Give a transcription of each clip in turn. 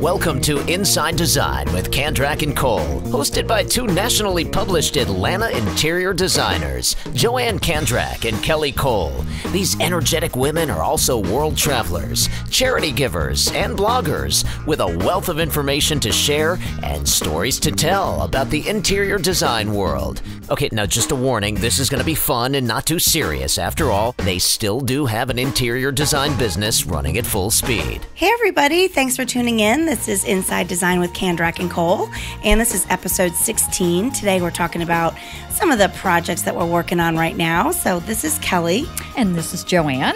Welcome to Inside Design with Kandrak and Cole, hosted by two nationally published Atlanta interior designers, Joanne Kandrak and Kelly Cole. These energetic women are also world travelers, charity givers, and bloggers with a wealth of information to share and stories to tell about the interior design world. Okay, now just a warning this is going to be fun and not too serious. After all, they still do have an interior design business running at full speed. Hey, everybody, thanks for tuning in. This is Inside Design with Candrak and Cole, and this is episode 16. Today we're talking about some of the projects that we're working on right now. So this is Kelly. And this is Joanne.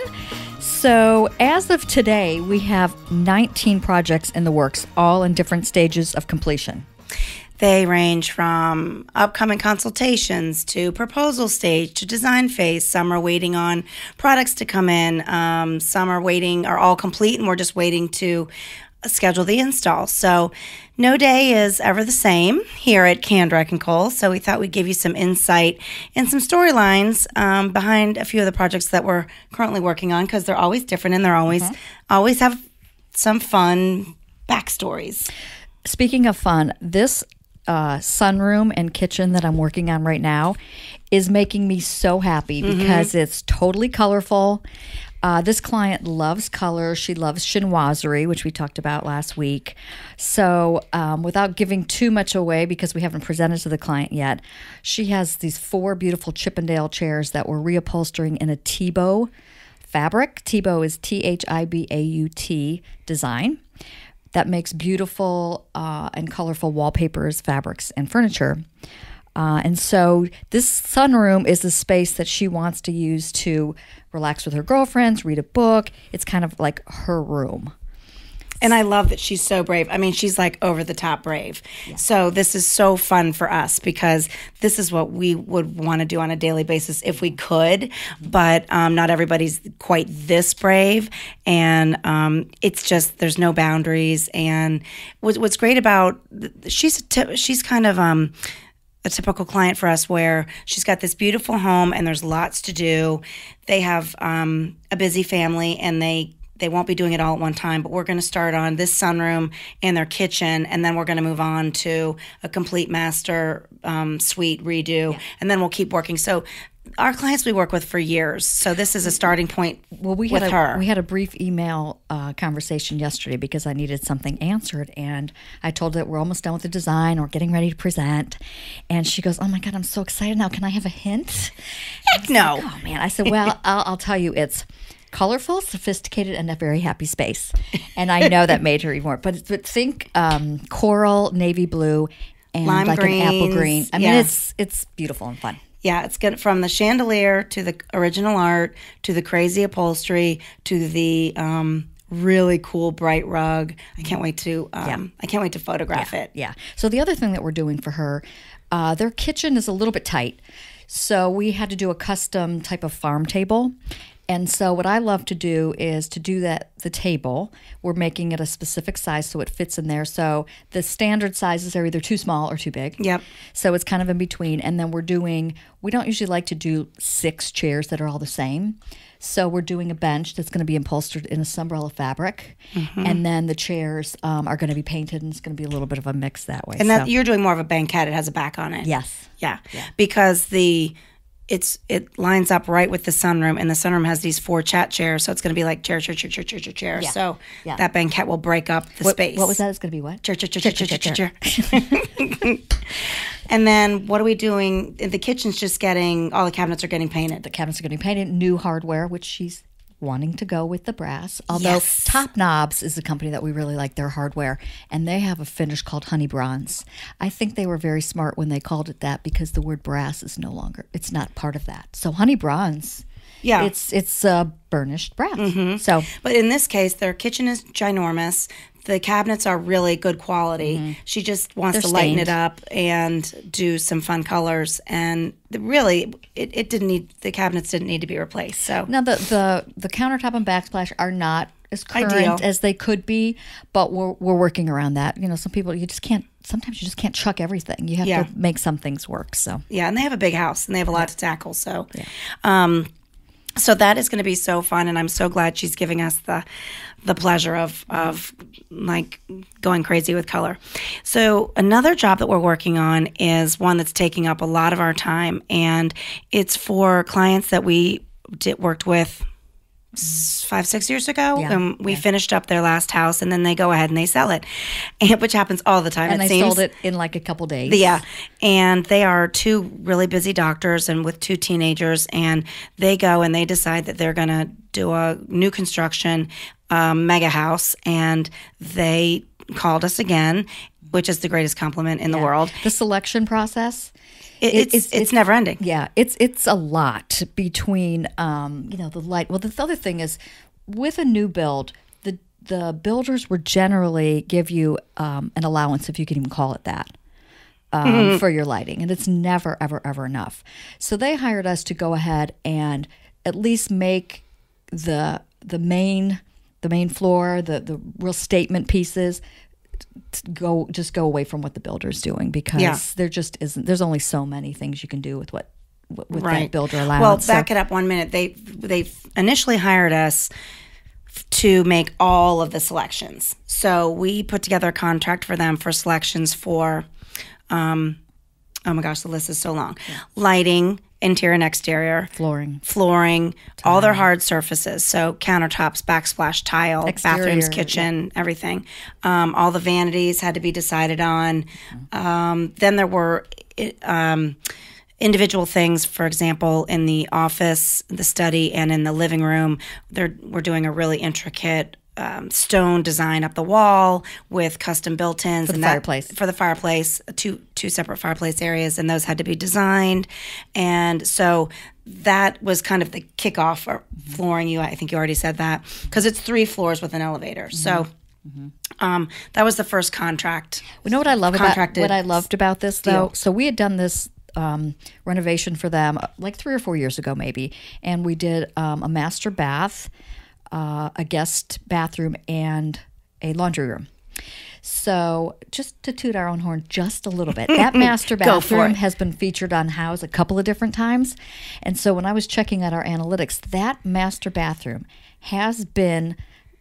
So, as of today, we have 19 projects in the works, all in different stages of completion. They range from upcoming consultations to proposal stage to design phase. Some are waiting on products to come in. Um, some are waiting, are all complete, and we're just waiting to schedule the install. So, no day is ever the same here at Candreck and Cole. So, we thought we'd give you some insight and some storylines um, behind a few of the projects that we're currently working on because they're always different and they're always mm-hmm. always have some fun backstories. Speaking of fun, this uh, sunroom and kitchen that I'm working on right now is making me so happy mm-hmm. because it's totally colorful. Uh, this client loves color. She loves chinoiserie, which we talked about last week. So, um, without giving too much away, because we haven't presented to the client yet, she has these four beautiful Chippendale chairs that we're reupholstering in a Tebow fabric. Tebow is T H I B A U T design that makes beautiful uh, and colorful wallpapers, fabrics, and furniture. Uh, and so this sunroom is the space that she wants to use to relax with her girlfriends, read a book. It's kind of like her room. And I love that she's so brave. I mean, she's like over the top brave. Yeah. So this is so fun for us because this is what we would want to do on a daily basis if we could. But um, not everybody's quite this brave, and um, it's just there's no boundaries. And what's great about she's she's kind of um, a typical client for us where she's got this beautiful home and there's lots to do. They have um, a busy family and they they won't be doing it all at one time, but we're going to start on this sunroom and their kitchen, and then we're going to move on to a complete master um, suite redo, yeah. and then we'll keep working. So our clients we work with for years, so this is a starting point. Well, we had a, her. we had a brief email uh, conversation yesterday because I needed something answered, and I told her that we're almost done with the design, we're getting ready to present, and she goes, "Oh my god, I'm so excited now! Can I have a hint?" Heck no. Like, oh man, I said, "Well, I'll, I'll tell you, it's." colorful, sophisticated, and a very happy space. And I know that made her even more. But, but think um, coral, navy blue, and Lime like greens. an apple green. I mean, it's it's beautiful and fun. Yeah, it's good from the chandelier to the original art to the crazy upholstery to the um, really cool bright rug. I can't wait to um, yeah. I can't wait to photograph yeah. it. Yeah. So the other thing that we're doing for her, uh, their kitchen is a little bit tight. So we had to do a custom type of farm table. And so, what I love to do is to do that the table. We're making it a specific size so it fits in there. So, the standard sizes are either too small or too big. Yep. So, it's kind of in between. And then, we're doing, we don't usually like to do six chairs that are all the same. So, we're doing a bench that's going to be upholstered in a umbrella fabric. Mm-hmm. And then the chairs um, are going to be painted and it's going to be a little bit of a mix that way. And that, you're doing more of a banquette, it has a back on it. Yes. yeah. yeah. Because the, it's it lines up right with the sunroom, and the sunroom has these four chat chairs, so it's going to be like chair, chair, chair, chair, chair, chair, chair. Yeah. So yeah. that banquette will break up the what, space. What was that? It's going to be what? Chair, chair, chair, chair, chair, chair, chair. and then what are we doing? The kitchen's just getting all the cabinets are getting painted. The cabinets are getting painted. New hardware, which she's wanting to go with the brass. Although yes. Top Knobs is a company that we really like their hardware, and they have a finish called Honey Bronze. I think they were very smart when they called it that because the word brass is no longer it's not part of that. So Honey Bronze. Yeah, it's it's uh, burnished brass. Mm -hmm. So, but in this case, their kitchen is ginormous the cabinets are really good quality. Mm -hmm. She just wants They're to lighten it up and do some fun colors. And really, it, it didn't need the cabinets didn't need to be replaced. So now the the, the countertop and backsplash are not as current Ideal. as they could be, but we're, we're working around that. You know, some people you just can't. Sometimes you just can't chuck everything. You have yeah. to make some things work. So yeah, and they have a big house and they have a lot yeah. to tackle. So yeah. um, so that is going to be so fun and i'm so glad she's giving us the the pleasure of of like going crazy with color so another job that we're working on is one that's taking up a lot of our time and it's for clients that we did, worked with five six years ago yeah. and um, we yeah. finished up their last house and then they go ahead and they sell it and, which happens all the time and they seems. sold it in like a couple days yeah and they are two really busy doctors and with two teenagers and they go and they decide that they're going to do a new construction um, mega house and they called us again which is the greatest compliment in yeah. the world. The selection process. It, it's, it's, it's never ending. Yeah, it's it's a lot between um, you know the light. Well, the other thing is with a new build, the the builders would generally give you um, an allowance if you can even call it that. Um, mm-hmm. For your lighting, and it's never, ever, ever enough. So they hired us to go ahead and at least make the the main the main floor, the the real statement pieces go just go away from what the builder's doing because yeah. there just isn't there's only so many things you can do with what with right. that builder allowance. Well, back so. it up one minute. They they initially hired us to make all of the selections. So we put together a contract for them for selections for um, oh my gosh, the list is so long. Yeah. Lighting, interior and exterior, flooring, flooring, tile. all their hard surfaces. So countertops, backsplash tile, exterior, bathrooms, kitchen, yeah. everything. Um, all the vanities had to be decided on. Um, then there were. Um, individual things, for example, in the office, the study, and in the living room, they're, we're doing a really intricate um, stone design up the wall with custom built-ins for the and that, fireplace for the fireplace, two two separate fireplace areas, and those had to be designed. And so that was kind of the kickoff for flooring. You, I think you already said that because it's three floors with an elevator. Mm -hmm. So. Mm -hmm. um, that was the first contract. You know what I love about what I loved about this though. So we had done this um, renovation for them uh, like three or four years ago, maybe. And we did um, a master bath, uh, a guest bathroom, and a laundry room. So, just to toot our own horn just a little bit, that master bathroom has been featured on House a couple of different times. And so, when I was checking out our analytics, that master bathroom has been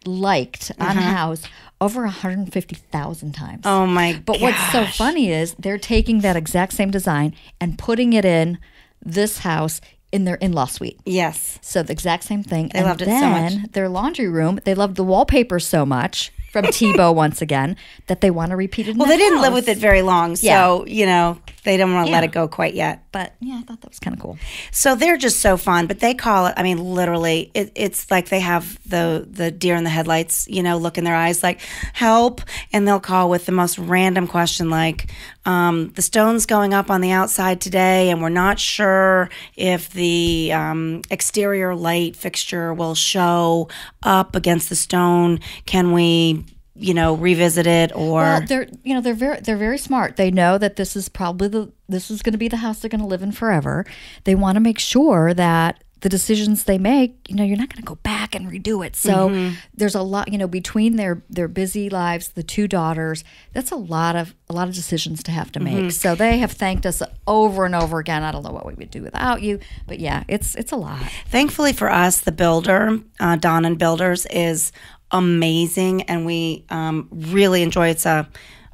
liked on mm-hmm. House over 150,000 times. Oh my But gosh. what's so funny is they're taking that exact same design and putting it in this house in their in-law suite. Yes. So the exact same thing. They and loved it so much. Their laundry room. They loved the wallpaper so much from Tebow once again that they want to repeat it. well, they house. didn't live with it very long, so yeah. you know they don't want to yeah. let it go quite yet. But yeah, I thought that was kind of cool. So they're just so fun. But they call it. I mean, literally, it, it's like they have the the deer in the headlights. You know, look in their eyes like help, and they'll call with the most random question like um, the stone's going up on the outside today, and we're not sure if the um, exterior light fixture will show up against the stone. Can we you know revisit it or well, they're you know they're very they're very smart they know that this is probably the this is going to be the house they're going to live in forever they want to make sure that the decisions they make you know you're not going to go back and redo it so mm -hmm. there's a lot you know between their their busy lives the two daughters that's a lot of a lot of decisions to have to make mm -hmm. so they have thanked us over and over again i don't know what we would do without you but yeah it's it's a lot thankfully for us the builder uh, don and builders is amazing, and we um, really enjoy. It's a,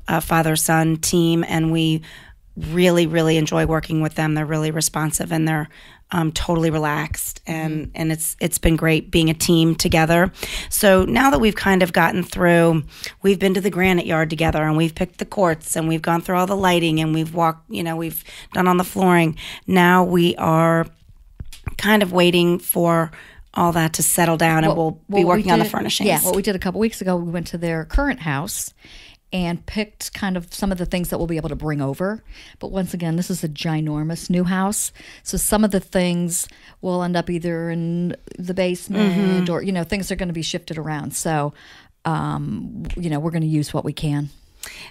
a father son team, and we really really enjoy working with them. They're really responsive, and they're um, totally relaxed and mm-hmm. and it's it's been great being a team together. So now that we've kind of gotten through, we've been to the granite yard together and we've picked the courts and we've gone through all the lighting and we've walked, you know, we've done on the flooring. Now we are kind of waiting for all that to settle down well, and we'll, be working we did, on the furnishings. Yeah, what we did a couple weeks ago, we went to their current house and picked kind of some of the things that we'll be able to bring over. But once again, this is a ginormous new house. So some of the things will end up either in the basement mm-hmm. or, you know, things are going to be shifted around. So, um, you know, we're going to use what we can.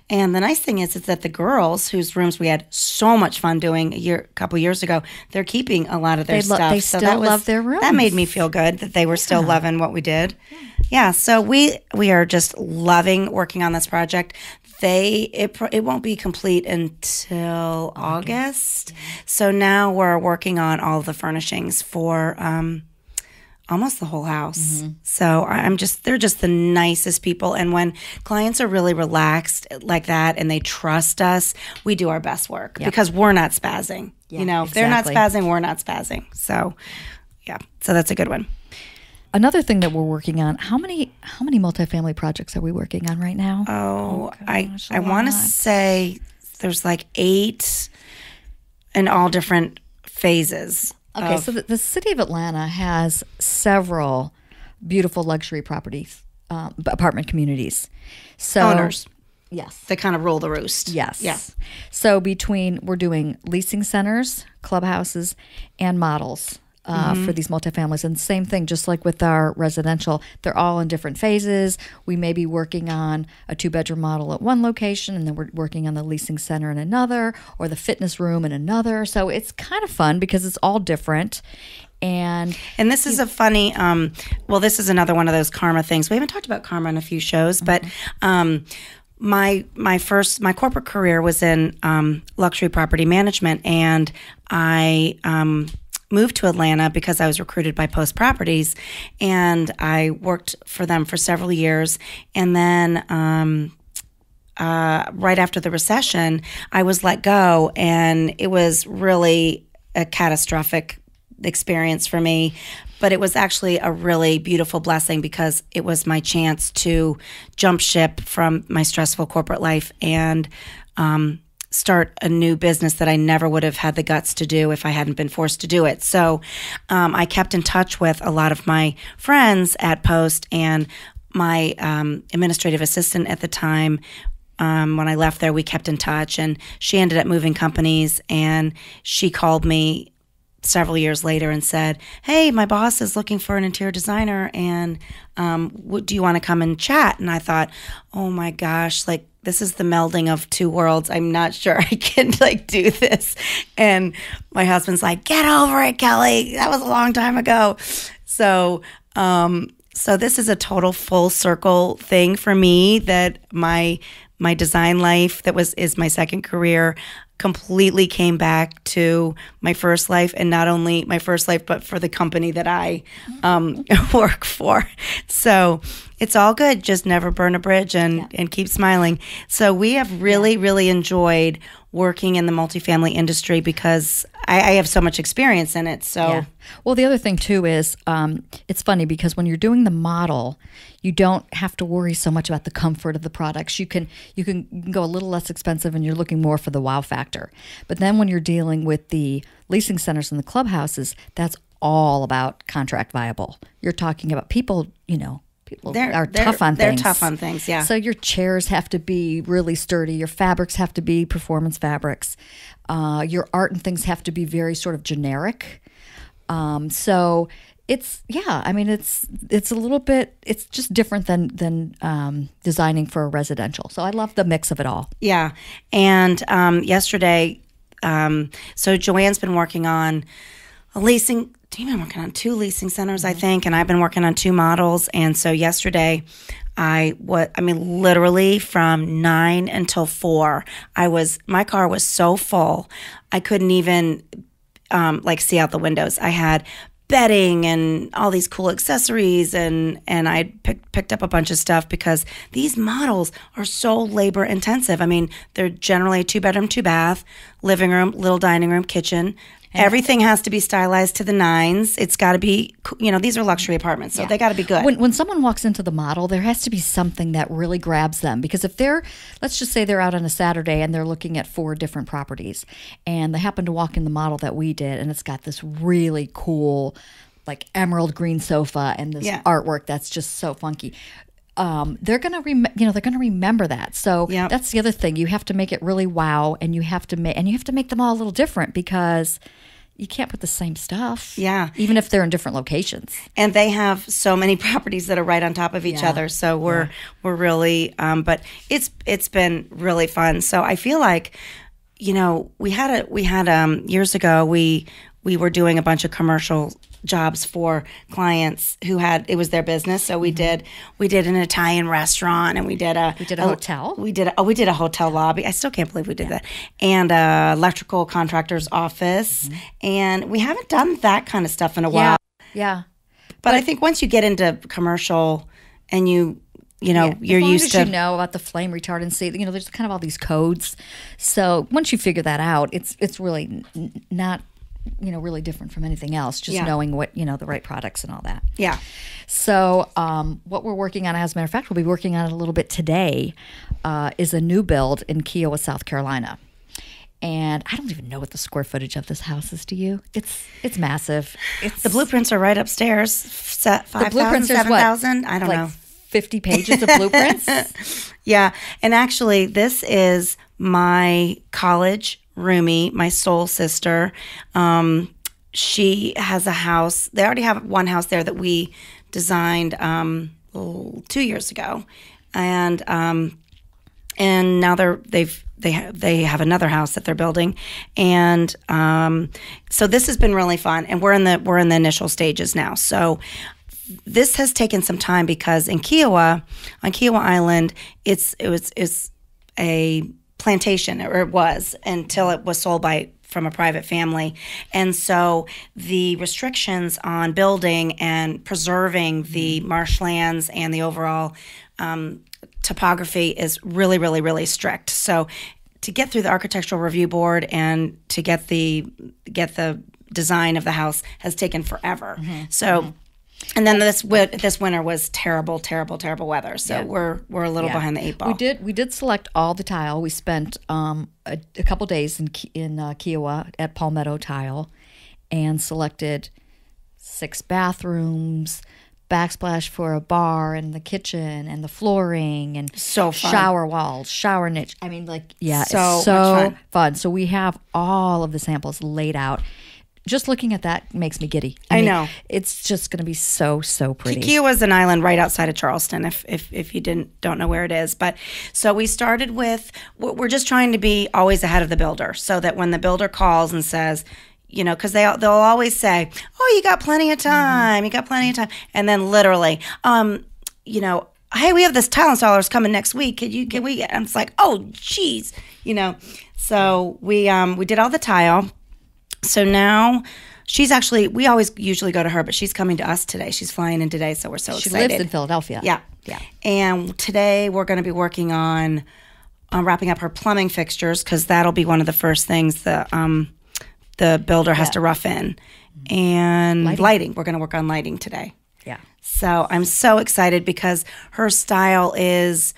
And the nice thing is, is that the girls whose rooms we had so much fun doing a year, a couple years ago, they're keeping a lot of their they stuff. They so still was, love their rooms. That made me feel good that they were yeah. still loving what we did. Yeah. yeah. So we we are just loving working on this project. They it it won't be complete until August. August. So now we're working on all the furnishings for. Um, almost the whole house. Mm-hmm. So I'm just, they're just the nicest people. And when clients are really relaxed like that and they trust us, we do our best work because we're not spazzing. Yeah, you know, if they're not spazzing, we're not spazzing. So yeah, so that's a good one. Another thing that we're working on, how many how many multifamily projects are we working on right now? Oh, oh gosh, I I want to say there's like 8 in all different phases. Okay, of, so the, the, city of Atlanta has several beautiful luxury properties, um, apartment communities. So owners. Yes. They kind of roll the roost. Yes. Yeah. So between we're doing leasing centers, clubhouses, and models uh, mm-hmm. for these multifamilies. And same thing, just like with our residential, they're all in different phases. We may be working on a two bedroom model at one location, and then we're working on the leasing center in another, or the fitness room in another. So it's kind of fun because it's all different and and this is a funny um well this is another one of those karma things we haven't talked about karma in a few shows but mm-hmm. um my my first my corporate career was in um, luxury property management and i um moved to Atlanta because I was recruited by Post Properties and I worked for them for several years. And then, um, uh, right after the recession, I was let go, and it was really a catastrophic experience for me. But it was actually a really beautiful blessing because it was my chance to jump ship from my stressful corporate life and um, start a new business that I never would have had the guts to do if I hadn't been forced to do it. So um, I kept in touch with a lot of my friends at Post and my um, administrative assistant at the time. Um, when I left there, we kept in touch, and she ended up moving companies. And she called me several years later and said, "Hey, my boss is looking for an interior designer, and um, what, do you want to come and chat?" And I thought, "Oh my gosh, like this is the melding of two worlds. I'm not sure I can like do this. And my husband's like, get over it, Kelly. That was a long time ago. So, um, so this is a total full circle thing for me that my my design life that was is my second career completely came back to my first life and not only my first life but for the company that i um, work for so it's all good. Just never burn a bridge and, yeah. and keep smiling. So we have really, yeah. really enjoyed working in the multifamily industry because I, I have so much experience in it. So, yeah. well, the other thing too is um, it's funny because when you're doing the model, you don't have to worry so much about the comfort of the products. You can you can go a little less expensive, and you're looking more for the wow factor. But then when you're dealing with the leasing centers and the clubhouses, that's all about contract viable. You're talking about people, you know, people they're, are they're, tough on they're things. They're tough on things, yeah. So your chairs have to be really sturdy. Your fabrics have to be performance fabrics. Uh, your art and things have to be very sort of generic. Um, so it's yeah, I mean it's it's a little bit it's just different than than um, designing for a residential. So I love the mix of it all. Yeah, and um, yesterday, um, so Joanne's been working on a leasing team, I'm working on two leasing centers, I think, and I've been working on two models. And so yesterday, I was, I mean, literally from nine until four, I was, my car was so full, I couldn't even um, like see out the windows. I had bedding and all these cool accessories and and I picked picked up a bunch of stuff because these models are so labor intensive. I mean, they're generally two bedroom, two bath, living room, little dining room, kitchen, Everything has to be stylized to the nines. It's got to be, you know, these are luxury apartments, so yeah. they got to be good. When, when someone walks into the model, there has to be something that really grabs them because if they're, let's just say they're out on a Saturday and they're looking at four different properties and they happen to walk in the model that we did and it's got this really cool, like emerald green sofa and this yeah. artwork that's just so funky um, they're gonna rem- you know they're gonna remember that. So yep. that's the other thing. You have to make it really wow, and you have to make and you have to make them all a little different because you can't put the same stuff. Yeah. Even if they're in different locations. And they have so many properties that are right on top of each yeah. other. So we're yeah. we're really um, but it's it's been really fun. So I feel like you know, we had a we had um years ago we we were doing a bunch of commercial jobs for clients who had it was their business. So we mm-hmm. did we did an Italian restaurant and we did a we did a, a hotel. We did a, oh we did a hotel lobby. I still can't believe we did yeah. that. And a uh, electrical contractor's office. Mm-hmm. And we haven't done that kind of stuff in a yeah. while. Yeah. But, but I think once you get into commercial and you you know yeah, you're used to you know about the flame retardancy you know there's kind of all these codes so once you figure that out it's it's really n- not you know really different from anything else just yeah. knowing what you know the right products and all that yeah so um, what we're working on as a matter of fact we'll be working on it a little bit today uh, is a new build in kiowa south carolina and I don't even know what the square footage of this house is. to you? It's it's massive. It's the blueprints are right upstairs. Set five thousand, seven thousand. I don't like know. 50 pages of blueprints. yeah. And actually, this is my college Rumi, my soul sister, um, she has a house. They already have one house there that we designed um, two years ago, and um, and now they're they've they ha- they have another house that they're building, and um, so this has been really fun. And we're in the we're in the initial stages now. So this has taken some time because in Kiowa, on Kiowa Island, it's it was it's a plantation, or it was until it was sold by from a private family. And so the restrictions on building and preserving the marshlands and the overall um, topography is really, really, really strict. So to get through the architectural review board and to get the get the design of the house has taken forever. Mm -hmm. So. Mm -hmm and then this this winter was terrible, terrible, terrible weather. So yeah. we're we're a little yeah. behind the eight ball. We did we did select all the tile. We spent um, a, a, couple days in in uh, Kiowa at Palmetto Tile, and selected six bathrooms, backsplash for a bar, and the kitchen, and the flooring, and so fun. shower walls, shower niche. I mean, like yeah, so, so fun. fun. So we have all of the samples laid out just looking at that makes me giddy. I, I mean, know it's just going to be so so pretty. Kikua was an island right outside of Charleston. If if if you didn't don't know where it is, but so we started with we're just trying to be always ahead of the builder, so that when the builder calls and says. You know, because they they'll always say, "Oh, you got plenty of time. You got plenty of time," and then literally, um, you know, hey, we have this tile installer's coming next week. Can you can we? I'm like, oh, geez, you know. So we um we did all the tile so now she's actually, we always usually go to her, but she's coming to us today. She's flying in today, so we're so she excited. She lives in Philadelphia. Yeah. Yeah. And today we're going to be working on on uh, wrapping up her plumbing fixtures because that'll be one of the first things the, um, the builder has yeah. to rough in. And lighting. lighting. We're going to work on lighting today. Yeah. So I'm so excited because her style is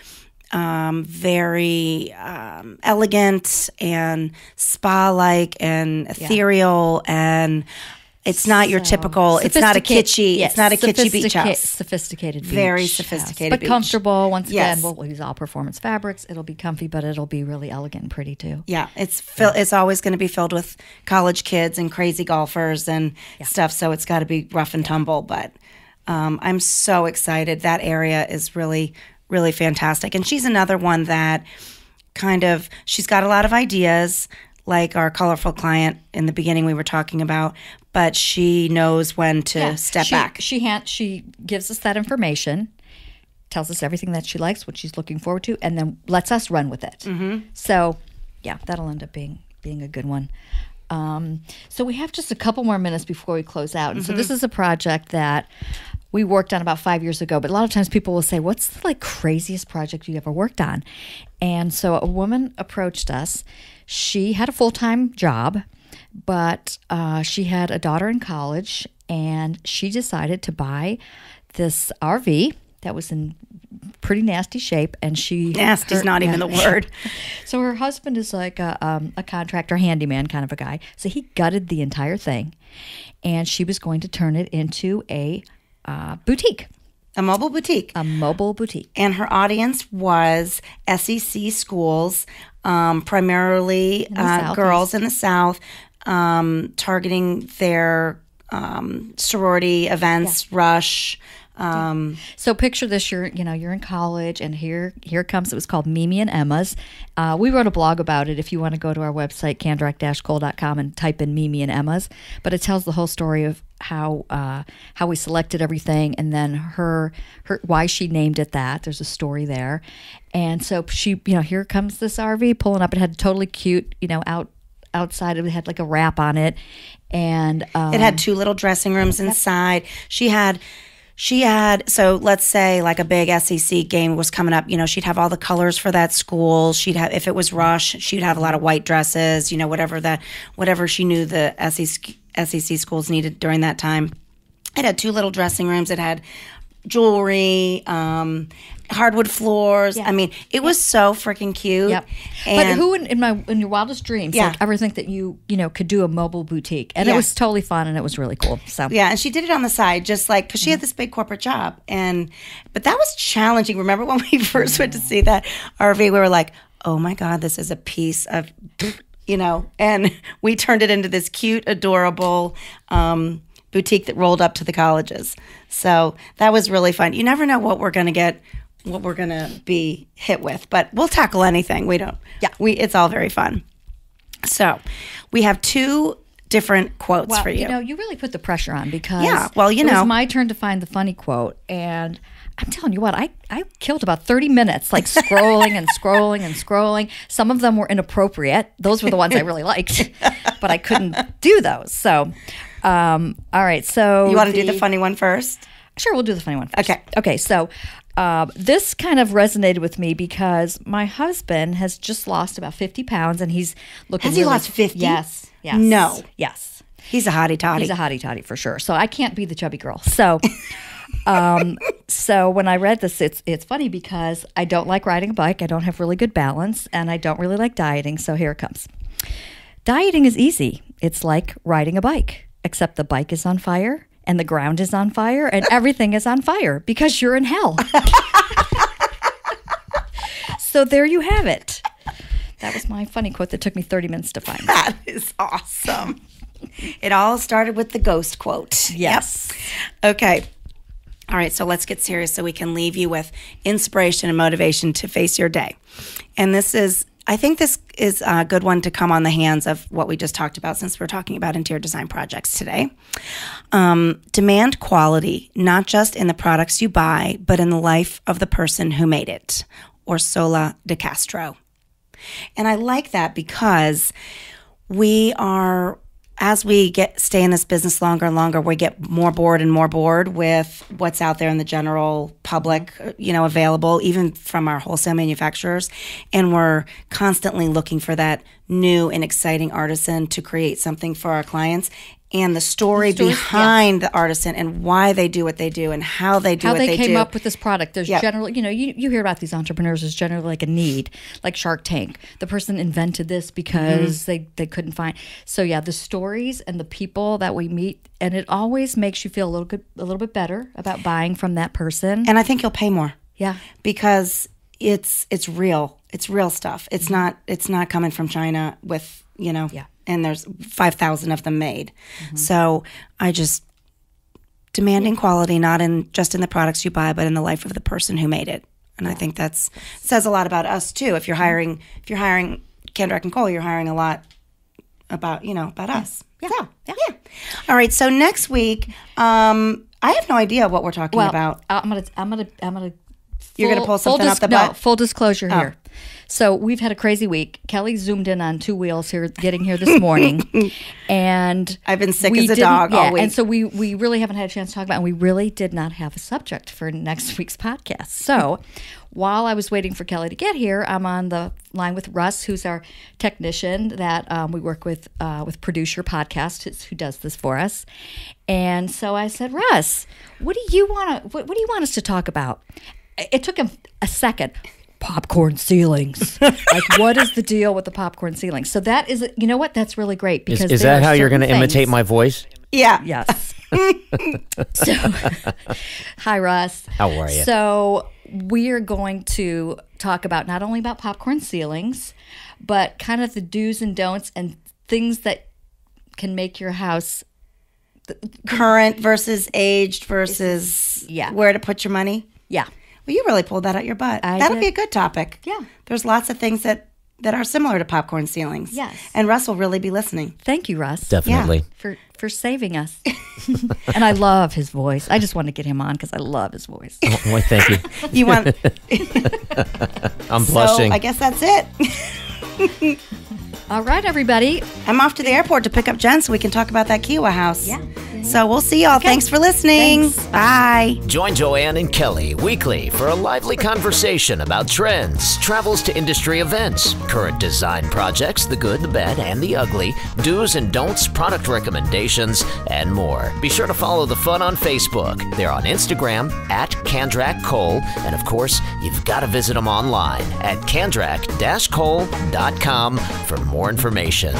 um, very um, elegant and spa like and ethereal yeah. and. It's not so, your typical. It's not a kitschy. Yes, it's not a kitschy beach house. Sophisticated, beach very sophisticated, but beach. comfortable. Once yes. again, we'll use all performance fabrics. It'll be comfy, but it'll be really elegant and pretty too. Yeah, it's yeah. it's always going to be filled with college kids and crazy golfers and yeah. stuff. So it's got to be rough and tumble. But um, I'm so excited. That area is really really fantastic. And she's another one that kind of she's got a lot of ideas like our colorful client in the beginning we were talking about, but she knows when to yeah, step she, back. She ha- she gives us that information, tells us everything that she likes, what she's looking forward to, and then lets us run with it. Mm-hmm. So, yeah, that'll end up being being a good one. Um, so we have just a couple more minutes before we close out, and mm-hmm. so this is a project that we worked on about five years ago. But a lot of times people will say, What's the like craziest project you ever worked on? And so a woman approached us. She had a full time job, but uh, she had a daughter in college, and she decided to buy this RV that was in pretty nasty shape and she nasty is not yeah. even the word so her husband is like a, um, a contractor handyman kind of a guy so he gutted the entire thing and she was going to turn it into a uh, boutique. A mobile boutique. A mobile boutique. And her audience was SEC schools, um, primarily in uh, girls in the South, um, targeting their um, sorority events, yeah. rush, um, so picture this: you're you know you're in college, and here here comes it was called Mimi and Emma's. Uh, we wrote a blog about it. If you want to go to our website candrock colecom and type in Mimi and Emma's, but it tells the whole story of how uh, how we selected everything, and then her her why she named it that. There's a story there, and so she you know here comes this RV pulling up. It had totally cute you know out outside it had like a wrap on it and um, it had um, two little dressing rooms inside she had she had so let's say like a big SEC game was coming up, you know, she'd have all the colors for that school. She'd have if it was Rush, she'd have a lot of white dresses, you know, whatever that whatever she knew the SEC SEC schools needed during that time. It had two little dressing rooms. It had jewelry, um, hardwood floors. Yeah. I mean, it was so freaking cute. Yep. but who in, in, my in your wildest dreams yeah. like ever think that you you know could do a mobile boutique? And yeah. it was totally fun and it was really cool. So yeah, and she did it on the side, just like because she mm-hmm. had this big corporate job, and but that was challenging. Remember when we first went to see that RV? We were like, oh my god, this is a piece of. You know, and we turned it into this cute, adorable um, boutique that rolled up to the colleges. So that was really fun. You never know what we're going to get, what we're going to be hit with, but we'll tackle anything. We don't, yeah, we, it's all very fun. So we have two different quotes well, for you. You know, you really put the pressure on because yeah, well, you know, was my turn to find the funny quote, and I'm telling you what, I I killed about 30 minutes like scrolling and scrolling and scrolling. Some of them were inappropriate. Those were the ones I really liked, but I couldn't do those. So, um, all right, so you want to do the funny one first? Sure, we'll do the funny one first. Okay. Okay, so uh, this kind of resonated with me because my husband has just lost about 50 pounds and he's looking. Has really, he lost 50? Yes. Yes. No. Yes. He's a hottie toddy. He's a hottie toddy for sure. So I can't be the chubby girl. So. um, so when I read this, it's it's funny because I don't like riding a bike. I don't have really good balance, and I don't really like dieting. So here it comes. Dieting is easy. It's like riding a bike except the bike is on fire and the ground is on fire and everything is on fire because you're in hell. so there you have it. That was my funny quote that took me 30 minutes to find. That is awesome. it all started with the ghost quote. Yes. Yep. Okay. All right, so let's get serious so we can leave you with inspiration and motivation to face your day. And this is I think this is a good one to come on the hands of what we just talked about since we're talking about interior design projects today. Um, demand quality, not just in the products you buy, but in the life of the person who made it, or Sola de Castro. And I like that because we are as we get stay in this business longer and longer, we get more bored and more bored with what's out there in the general public, you know, available, even from our wholesale manufacturers. And we're constantly looking for that new and exciting artisan to create something for our clients and the story the behind yeah. the artisan and why they do what they do and how they do how what they, they came do. up with this product. There's yep. generally, you know, you, you hear about these entrepreneurs. There's generally like a need, like Shark Tank. The person invented this because mm -hmm. they they couldn't find. So yeah, the stories and the people that we meet, and it always makes you feel a little good, a little bit better about buying from that person. And I think you'll pay more. Yeah, because it's it's real. It's real stuff. It's mm -hmm. not it's not coming from China with you know. Yeah and there's 5,000 of them made. Mm-hmm. So I just demanding quality not in just in the products you buy but in the life of the person who made it. And yeah. I think that's says a lot about us too. If you're hiring if you're hiring Kendrick and Cole, you're hiring a lot about, you know, about yeah. us. Yeah. So, yeah. yeah. All right, so next week um I have no idea what we're talking well, about. Uh, I'm going to I'm going to I'm going to You're going to pull something dis- up the butt? No, full disclosure oh. here. So we've had a crazy week. Kelly zoomed in on two wheels here, getting here this morning, and I've been sick as a dog yeah, all week. And so we we really haven't had a chance to talk about, and we really did not have a subject for next week's podcast. So while I was waiting for Kelly to get here, I'm on the line with Russ, who's our technician that um, we work with uh, with producer Podcast, who does this for us. And so I said, Russ, what do you want to what, what do you want us to talk about? It took him a second, popcorn ceilings. like, what is the deal with the popcorn ceilings? So that is, you know what? That's really great because is, is that how you're going to imitate my voice? Yeah. Yes. so, hi Russ. How are you? So we are going to talk about not only about popcorn ceilings, but kind of the do's and don'ts and things that can make your house current versus aged versus yeah. where to put your money. Yeah. Well, you really pulled that out your butt. I That'll did. be a good topic. Yeah. There's lots of things that that are similar to popcorn ceilings. Yes. And Russ will really be listening. Thank you, Russ. Definitely. Yeah, for for saving us. and I love his voice. I just want to get him on because I love his voice. Oh, well, thank you. you want I'm blushing. So I guess that's it. All right, everybody. I'm off to the airport to pick up Jen so we can talk about that Kiwa house. Yeah. So we'll see y'all. Okay. Thanks for listening. Thanks. Bye. Join Joanne and Kelly weekly for a lively conversation about trends, travels to industry events, current design projects, the good, the bad, and the ugly, do's and don'ts, product recommendations, and more. Be sure to follow the fun on Facebook. They're on Instagram at Kandrak Cole, and of course, you've got to visit them online at kandrak-cole.com for more information.